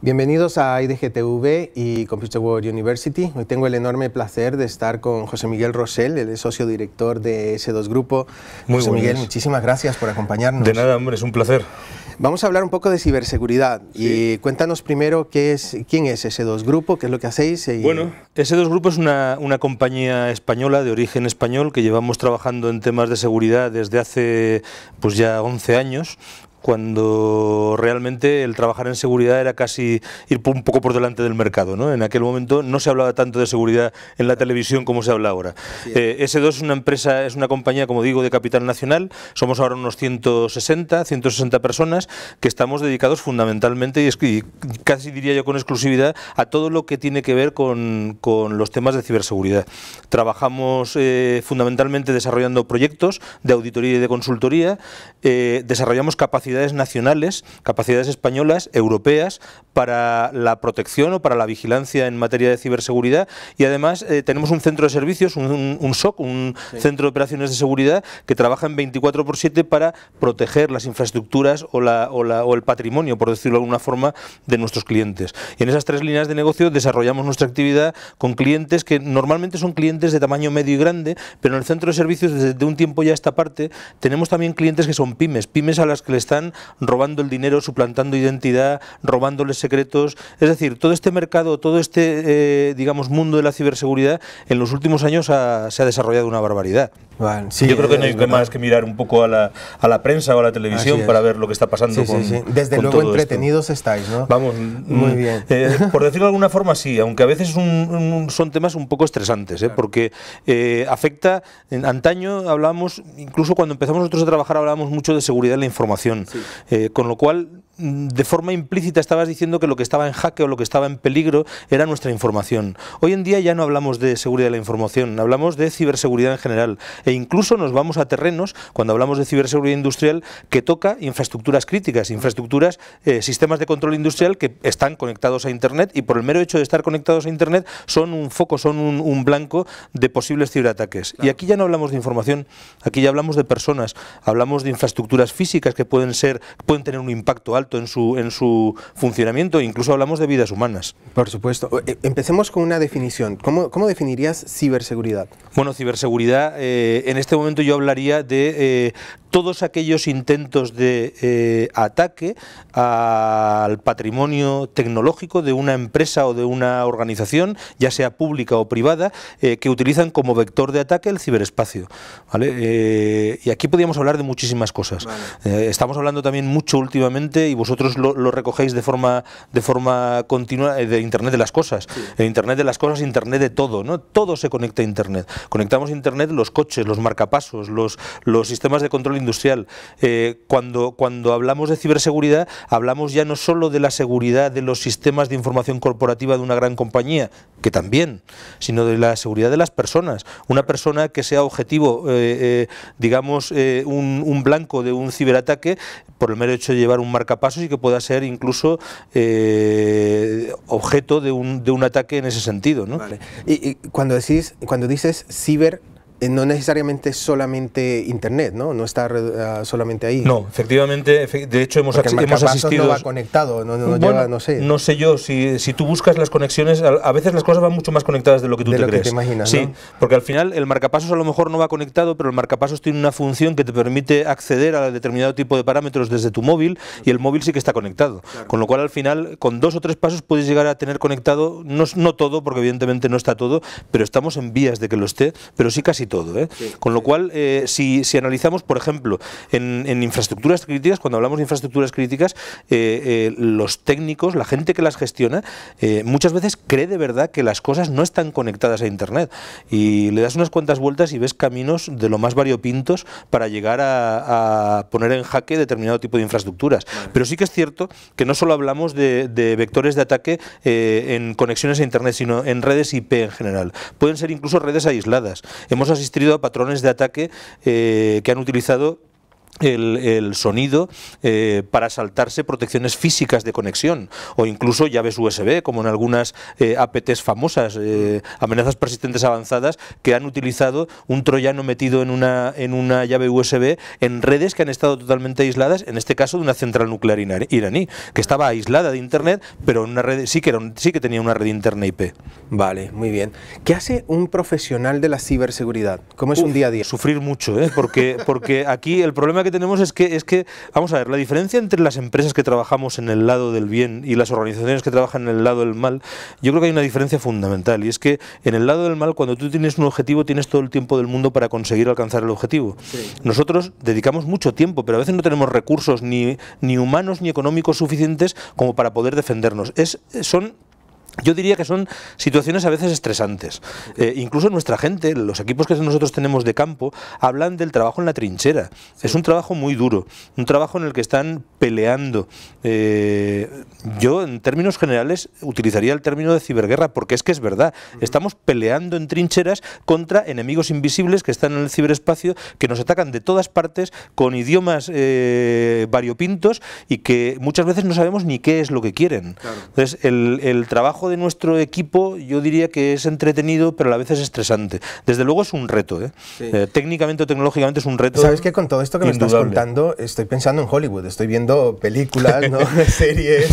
Bienvenidos a IDGTV y Computer World University. Hoy tengo el enorme placer de estar con José Miguel Rosell, el socio director de S2 Grupo. Muy José Miguel, muchísimas gracias por acompañarnos. De nada, hombre, es un placer. Vamos a hablar un poco de ciberseguridad y cuéntanos primero qué es, quién es S2 Grupo, qué es lo que hacéis. Y... Bueno, S2 Grupo es una, compañía española de origen español que llevamos trabajando en temas de seguridad desde hace pues ya 11 años cuando realmente el trabajar en seguridad era casi ir un poco por delante del mercado. ¿no? En aquel momento no se hablaba tanto de seguridad en la televisión como se habla ahora. S2 eh, es una empresa, es una compañía, como digo, de capital nacional. Somos ahora unos 160, 160 personas que estamos dedicados fundamentalmente, y, casi diría yo con exclusividad, a todo lo que tiene que ver con, con los temas de ciberseguridad. Trabajamos eh, fundamentalmente desarrollando proyectos de auditoría y de consultoría, eh, desarrollamos capacidades capacidades nacionales, capacidades españolas, europeas, para la protección o para la vigilancia en materia de ciberseguridad y además eh, tenemos un centro de servicios, un, un, un SOC, un centro de operaciones de seguridad que trabaja en 24 por 7 para proteger las infraestructuras o, la, o, o el patrimonio, por decirlo de alguna forma, de nuestros clientes. Y en esas tres líneas de negocio desarrollamos nuestra actividad con clientes que normalmente son clientes de tamaño medio y grande, pero en el centro de servicios desde un tiempo ya esta parte tenemos también clientes que son pymes, pymes a las que le están robando el dinero, suplantando identidad, robándoles secretos. Es decir, todo este mercado, todo este, eh, digamos, mundo de la ciberseguridad en los últimos años se ha desarrollado una barbaridad. Yo creo que no hay más que mirar un poco a la, a la prensa o a la televisión para ver lo que está pasando. con, Desde luego entretenidos estáis, ¿no? Vamos, muy mm, bien. Eh, por decirlo de alguna forma, sí, aunque a veces son temas un poco estresantes, ¿eh? porque afecta, antaño hablábamos, incluso cuando empezamos nosotros a trabajar hablábamos mucho de seguridad de la información. Eh, con lo cual Mm, de forma implícita estabas diciendo que lo que estaba en jaque o lo que estaba en peligro era nuestra información. Hoy en día ya no hablamos de seguridad de la información, hablamos de ciberseguridad en general e incluso nos vamos a terrenos cuando hablamos de ciberseguridad industrial que toca infraestructuras críticas, infraestructuras, eh, sistemas de control industrial que están conectados a Internet y por el mero hecho de estar conectados a Internet son un foco, son un, blanco de posibles ciberataques. Y aquí ya no hablamos de información, aquí ya hablamos de personas, hablamos de infraestructuras físicas que pueden ser, pueden tener un impacto alto en su, en su funcionamiento, incluso hablamos de vidas humanas. Por supuesto. Eh, empecemos con una definición. ¿Cómo, cómo definirías ciberseguridad? Bueno, ciberseguridad, eh, en este momento yo hablaría de eh, todos aquellos intentos de eh, ataque al patrimonio tecnológico de una empresa o de una organización, ya sea pública o privada, eh, que utilizan como vector de ataque el ciberespacio. ¿vale? Eh, y aquí podríamos hablar de muchísimas cosas. estamos hablando también mucho últimamente, y vosotros lo, recogéis de forma, de forma continua, de Internet de las cosas. El Internet de las cosas, Internet de todo. ¿no? Todo se conecta a Internet. Conectamos Internet los coches, los marcapasos, los, los sistemas de control industrial. Eh, cuando, cuando hablamos de ciberseguridad, hablamos ya no solo de la seguridad de los sistemas de información corporativa de una gran compañía, que también, sino de la seguridad de las personas. Una persona que sea objetivo, eh, eh, digamos, un, blanco de un ciberataque, por el mero hecho de llevar un marcapasos y que pueda ser incluso objeto de un, ataque en ese sentido. Y, cuando, decís, cuando dices ciber eh, no necesariamente solamente Internet, ¿no? No está ah, solamente ahí. No, efectivamente, de hecho hemos, el hemos asistido... no va conectado, no, no, no sé. No sé yo, si, tú buscas las conexiones, a veces las cosas van mucho más conectadas de lo que tú te crees. Que te imaginas, sí, porque al final el marcapasos a lo mejor no va conectado, pero el marcapasos tiene una función que te permite acceder a determinado tipo de parámetros desde tu móvil y el móvil sí que está conectado. Con lo cual al final, con dos o tres pasos puedes llegar a tener conectado, no, no todo, porque evidentemente no está todo, pero estamos en vías de que lo esté, pero sí casi todo. ¿eh? Con lo cual, eh, si, analizamos, por ejemplo, en, infraestructuras críticas, cuando hablamos de infraestructuras críticas, eh, los técnicos, la gente que las gestiona, muchas veces cree de verdad que las cosas no están conectadas a Internet. Y le das unas cuantas vueltas y ves caminos de lo más variopintos para llegar a, poner en jaque determinado tipo de infraestructuras. Pero sí que es cierto que no solo hablamos de, de vectores de ataque en conexiones a Internet, sino en redes IP en general. Pueden ser incluso redes aisladas. Hemos asistido a patrones de ataque eh, que han utilizado el, sonido eh, para saltarse protecciones físicas de conexión o incluso llaves USB, como en algunas eh, APTs famosas, eh, amenazas persistentes avanzadas, que han utilizado un troyano metido en una, en una llave USB en redes que han estado totalmente aisladas, en este caso de una central nuclear iraní, que estaba aislada de Internet, pero en una red, sí, que era sí que tenía una red Internet IP. Vale, muy bien. ¿Qué hace un profesional de la ciberseguridad? ¿Cómo es un día a día? Sufrir mucho, porque, porque aquí el problema que tenemos es que, es que, vamos a ver, la diferencia entre las empresas que trabajamos en el lado del bien y las organizaciones que trabajan en el lado del mal, yo creo que hay una diferencia fundamental y es que en el lado del mal, cuando tú tienes un objetivo, tienes todo el tiempo del mundo para conseguir alcanzar el objetivo. Nosotros dedicamos mucho tiempo, pero a veces no tenemos recursos ni, ni humanos ni económicos suficientes como para poder defendernos. Es, son yo diría que son situaciones a veces estresantes. Eh, incluso nuestra gente, los equipos que nosotros tenemos de campo, hablan del trabajo en la trinchera. Es un trabajo muy duro, un trabajo en el que están peleando. Eh, yo, en términos generales, utilizaría el término de ciberguerra, porque es que es verdad. Estamos peleando en trincheras contra enemigos invisibles que están en el ciberespacio, que nos atacan de todas partes, con idiomas eh, variopintos y que muchas veces no sabemos ni qué es lo que quieren. Entonces, el, el trabajo de nuestro equipo yo diría que es entretenido, pero a la vez es estresante. Desde luego es un reto, ¿eh? Eh, técnicamente o tecnológicamente es un reto. Sabes que con todo esto que me estás contando, estoy pensando en Hollywood, estoy viendo películas, ¿no? series,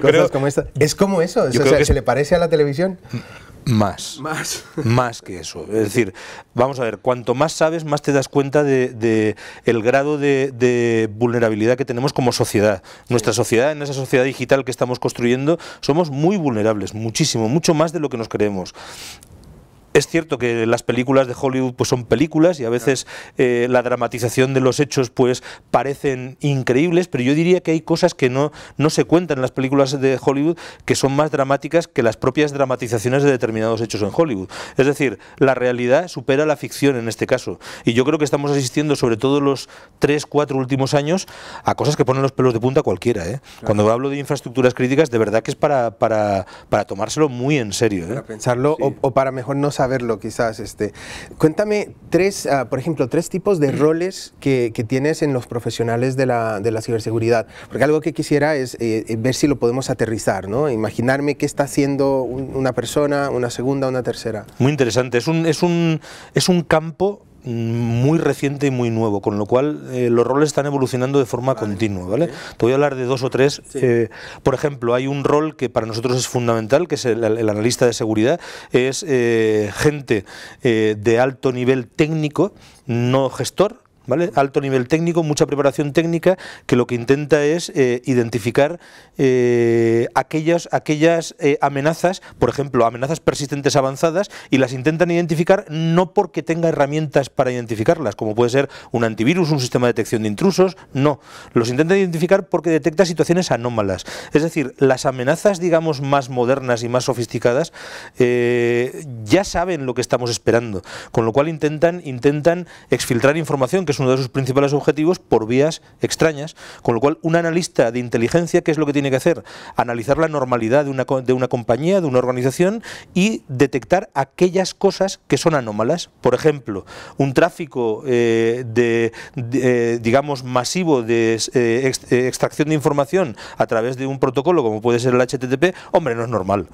cosas como esta. Es como eso, o sea, se le parece a la televisión. Más. Más. que eso. Es decir, vamos a ver, cuanto más sabes, más te das cuenta de, el grado de, vulnerabilidad que tenemos como sociedad. Nuestra sociedad, en esa sociedad digital que estamos construyendo, somos muy vulnerables, muchísimo, mucho más de lo que nos creemos. Es cierto que las películas de Hollywood pues son películas y a veces eh, la dramatización de los hechos pues parecen increíbles, pero yo diría que hay cosas que no, no se cuentan en las películas de Hollywood que son más dramáticas que las propias dramatizaciones de determinados hechos en Hollywood. Es decir, la realidad supera la ficción en este caso. Y yo creo que estamos asistiendo, sobre todo los tres, cuatro últimos años, a cosas que ponen los pelos de punta cualquiera. ¿eh? Cuando hablo de infraestructuras críticas, de verdad que es para, para, tomárselo muy en serio. ¿eh? Para pensarlo o, o para mejor no saber verlo quizás. Este. Cuéntame tres, ah, por ejemplo, tres tipos de roles que, que tienes en los profesionales de la, de la, ciberseguridad. Porque algo que quisiera es eh, ver si lo podemos aterrizar, ¿no? Imaginarme qué está haciendo una persona, una segunda, una tercera. Muy interesante. Es un, es un, es un campo Mm, muy reciente y muy nuevo, con lo cual eh, los roles están evolucionando de forma continua. ¿vale? Te voy a hablar de dos o tres. Eh, por ejemplo, hay un rol que para nosotros es fundamental, que es el, analista de seguridad, es eh, gente de alto nivel técnico, no gestor, Alto nivel técnico, mucha preparación técnica, que lo que intenta es eh, identificar eh, aquellas, aquellas eh, amenazas, por ejemplo, amenazas persistentes avanzadas, y las intentan identificar no porque tenga herramientas para identificarlas, como puede ser un antivirus, un sistema de detección de intrusos, no. Los intentan identificar porque detecta situaciones anómalas. Es decir, las amenazas, digamos, más modernas y más sofisticadas, ya saben lo que estamos esperando, con lo cual intentan, intentan exfiltrar información que es uno de sus principales objetivos por vías extrañas, con lo cual un analista de inteligencia, ¿qué es lo que tiene que hacer? Analizar la normalidad de una, de una compañía, de una organización y detectar aquellas cosas que son anómalas. Por ejemplo, un tráfico eh, de, eh, digamos, masivo de eh, extracción de información a través de un protocolo como puede ser el HTTP, hombre, no es normal,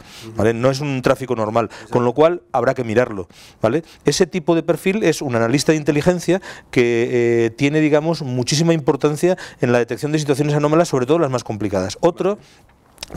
No es un tráfico normal, con lo cual habrá que mirarlo, ¿vale? Ese tipo de perfil es un analista de inteligencia que eh, tiene, digamos, muchísima importancia en la detección de situaciones anómalas, sobre todo las más complicadas. Otro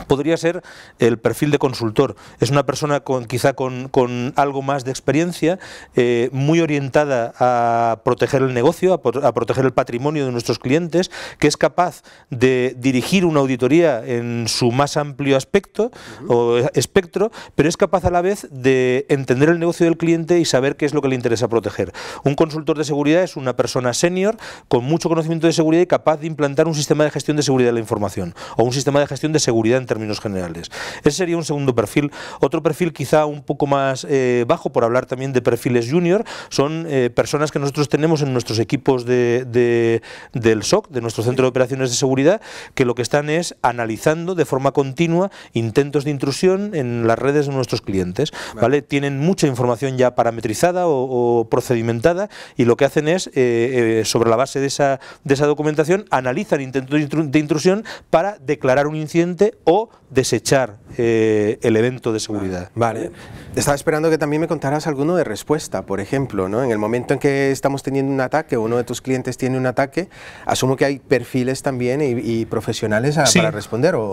podría ser el perfil de consultor. Es una persona quizá con, algo más de experiencia, eh, muy orientada a proteger el negocio, a, proteger el patrimonio de nuestros clientes, que es capaz de dirigir una auditoría en su más amplio aspecto o espectro, pero es capaz a la vez de entender el negocio del cliente y saber qué es lo que le interesa proteger. Un consultor de seguridad es una persona senior con mucho conocimiento de seguridad y capaz de implantar un sistema de gestión de seguridad de la información o un sistema de gestión de seguridad en términos generales. Ese sería un segundo perfil. Otro perfil quizá un poco más eh, bajo, por hablar también de perfiles junior, son eh, personas que nosotros tenemos en nuestros equipos de, del SOC, de nuestro Centro de Operaciones de Seguridad, que lo que están es analizando de forma continua intentos de intrusión en las redes de nuestros clientes. ¿vale? Tienen mucha información ya parametrizada o, procedimentada y lo que hacen es, eh, sobre la base de esa, de esa documentación, analizan intentos de intrusión para declarar un incidente o desechar eh, el evento de seguridad. Ah, vale. Estaba esperando que también me contaras alguno de respuesta, por ejemplo, ¿no? En el momento en que estamos teniendo un ataque o uno de tus clientes tiene un ataque, asumo que hay perfiles también y, profesionales para responder o,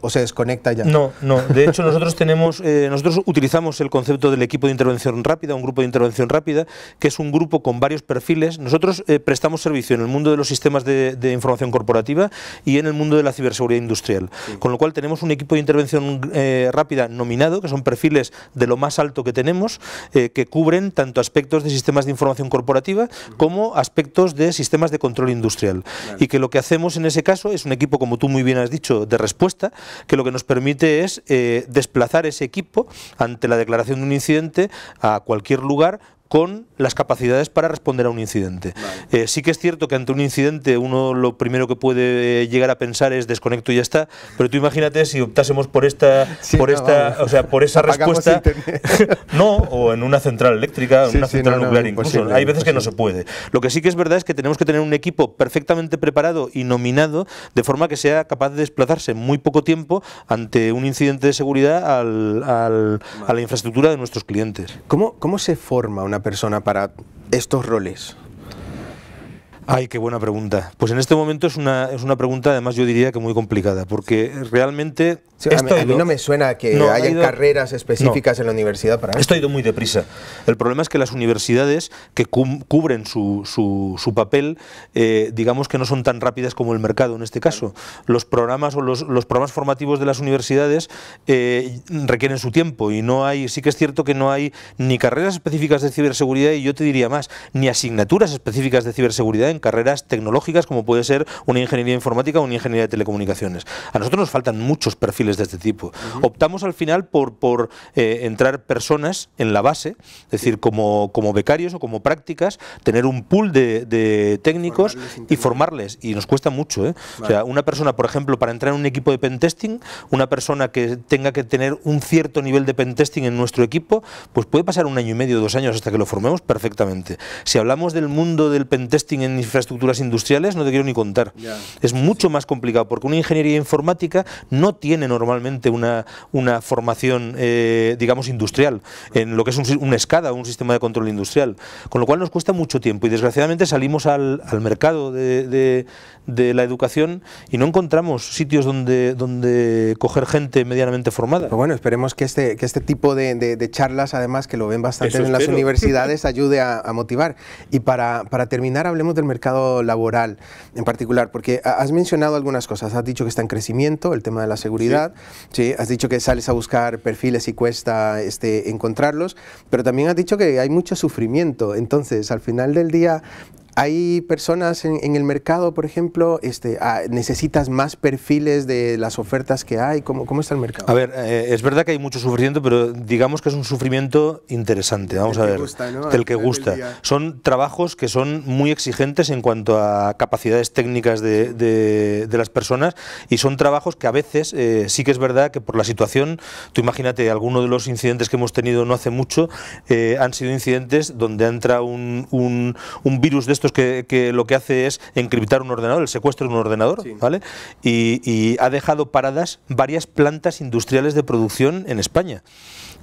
o, se desconecta ya. No, no. De hecho, nosotros tenemos, eh, nosotros utilizamos el concepto del equipo de intervención rápida, un grupo de intervención rápida, que es un grupo con varios perfiles. Nosotros eh, prestamos servicio en el mundo de los sistemas de, información corporativa y en el mundo de la ciberseguridad industrial, con lo cual tenemos un equipo de intervención eh, rápida nominado, que son perfiles de lo más alto que tenemos, eh, que cubren tanto aspectos de sistemas de información corporativa como aspectos de sistemas de control industrial. Y que lo que hacemos en ese caso es un equipo, como tú muy bien has dicho, de respuesta, que lo que nos permite es eh, desplazar ese equipo ante la declaración de un incidente a cualquier lugar con las capacidades para responder a un incidente. Eh, sí que es cierto que ante un incidente uno lo primero que puede eh, llegar a pensar es desconecto y ya está, pero tú imagínate si optásemos por esta, por esta, o sea, por esa respuesta, no, o en una central eléctrica, en una central nuclear incluso, hay veces que no se puede. Lo que sí que es verdad es que tenemos que tener un equipo perfectamente preparado y nominado de forma que sea capaz de desplazarse en muy poco tiempo ante un incidente de seguridad a la infraestructura de nuestros clientes. ¿Cómo, cómo se forma una persona para estos roles? Ay, qué buena pregunta. Pues en este momento es una, es una pregunta, además yo diría que muy complicada, porque realmente... a, mí, no me suena que haya carreras específicas en la universidad para... Esto ha ido muy deprisa. El problema es que las universidades que cubren su, su, papel, eh, digamos que no son tan rápidas como el mercado en este caso. Los programas o los, programas formativos de las universidades eh, requieren su tiempo y no hay, sí que es cierto que no hay ni carreras específicas de ciberseguridad y yo te diría más, ni asignaturas específicas de ciberseguridad carreras tecnológicas como puede ser una ingeniería informática o una ingeniería de telecomunicaciones. A nosotros nos faltan muchos perfiles de este tipo. Optamos al final por, por eh, entrar personas en la base, es decir, como, como becarios o como prácticas, tener un pool de, técnicos y formarles. Y nos cuesta mucho. ¿eh? O sea, una persona, por ejemplo, para entrar en un equipo de pentesting, una persona que tenga que tener un cierto nivel de pentesting en nuestro equipo, pues puede pasar un año y medio, dos años hasta que lo formemos perfectamente. Si hablamos del mundo del pentesting en infraestructuras industriales, no te quiero ni contar. Es mucho más complicado porque una ingeniería informática no tiene normalmente una, una formación, eh, digamos, industrial, en lo que es un, escada, un sistema de control industrial. Con lo cual nos cuesta mucho tiempo y desgraciadamente salimos al, al mercado de, de, la educación y no encontramos sitios donde, donde coger gente medianamente formada. Pero bueno, esperemos que este, que este tipo de, charlas, además, que lo ven bastante en las universidades, ayude a, motivar. Y para, para terminar, hablemos del mercado laboral en particular? Porque has mencionado algunas cosas, has dicho que está en crecimiento el tema de la seguridad, sí. has dicho que sales a buscar perfiles y cuesta este, encontrarlos, pero también has dicho que hay mucho sufrimiento. Entonces, al final del día, hay personas en, el mercado, por ejemplo, este, ah, necesitas más perfiles de las ofertas que hay. ¿Cómo, cómo está el mercado? A ver, eh, es verdad que hay mucho sufrimiento, pero digamos que es un sufrimiento interesante. Vamos a ver, del que gusta. son trabajos que son muy exigentes en cuanto a capacidades técnicas de, las personas y son trabajos que a veces eh, sí que es verdad que por la situación, tú imagínate, alguno de los incidentes que hemos tenido no hace mucho eh, han sido incidentes donde entra un virus de estos que, lo que hace es encriptar un ordenador, el secuestro de un ordenador, ¿vale? Y, y ha dejado paradas varias plantas industriales de producción en España.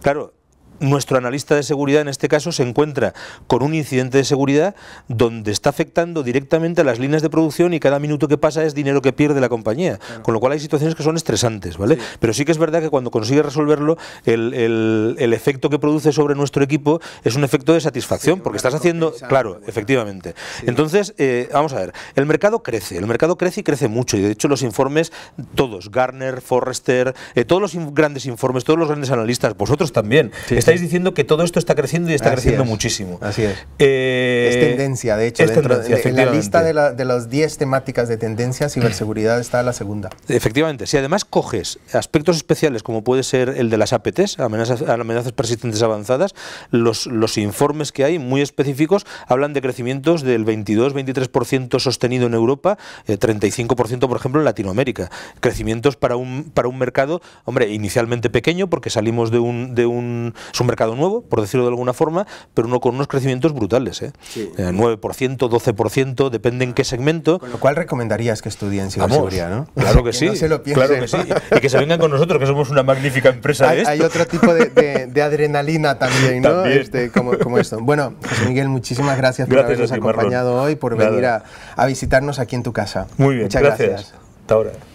Claro, nuestro analista de seguridad en este caso se encuentra con un incidente de seguridad donde está afectando directamente a las líneas de producción y cada minuto que pasa es dinero que pierde la compañía. Con lo cual hay situaciones que son estresantes, ¿vale? Pero sí que es verdad que cuando consigue resolverlo, el, efecto que produce sobre nuestro equipo es un efecto de satisfacción, porque estás haciendo. Claro, efectivamente. Entonces, eh, vamos a ver, el mercado crece, el mercado crece y crece mucho. Y de hecho, los informes, todos, Garner, Forrester, eh, todos los grandes informes, todos los grandes analistas, vosotros también estáis diciendo que todo esto está creciendo y está creciendo muchísimo. Así es. Eh, es tendencia, de hecho. en la lista de, las 10 temáticas de tendencia, ciberseguridad está la segunda. Efectivamente. Si además coges aspectos especiales como puede ser el de las APTs, amenazas, amenazas persistentes avanzadas, los, los informes que hay muy específicos hablan de crecimientos del 22-23% sostenido en Europa, 35% eh, por ejemplo en Latinoamérica. Crecimientos para un, para un mercado, hombre, inicialmente pequeño porque salimos de un, de un es un mercado nuevo, por decirlo de alguna forma, pero uno con unos crecimientos brutales. ¿eh? 9%, 12%, depende en qué segmento. Con lo cual recomendarías que estudien ciberseguridad, ¿no? Claro que, sí. claro que sí. Y que se vengan con nosotros, que somos una magnífica empresa. Hay, otro tipo de, adrenalina también, ¿no? Este, como, esto. Bueno, Miguel, muchísimas gracias, por habernos acompañado hoy, por venir a, visitarnos aquí en tu casa. Muy bien, Muchas gracias. gracias. Hasta ahora.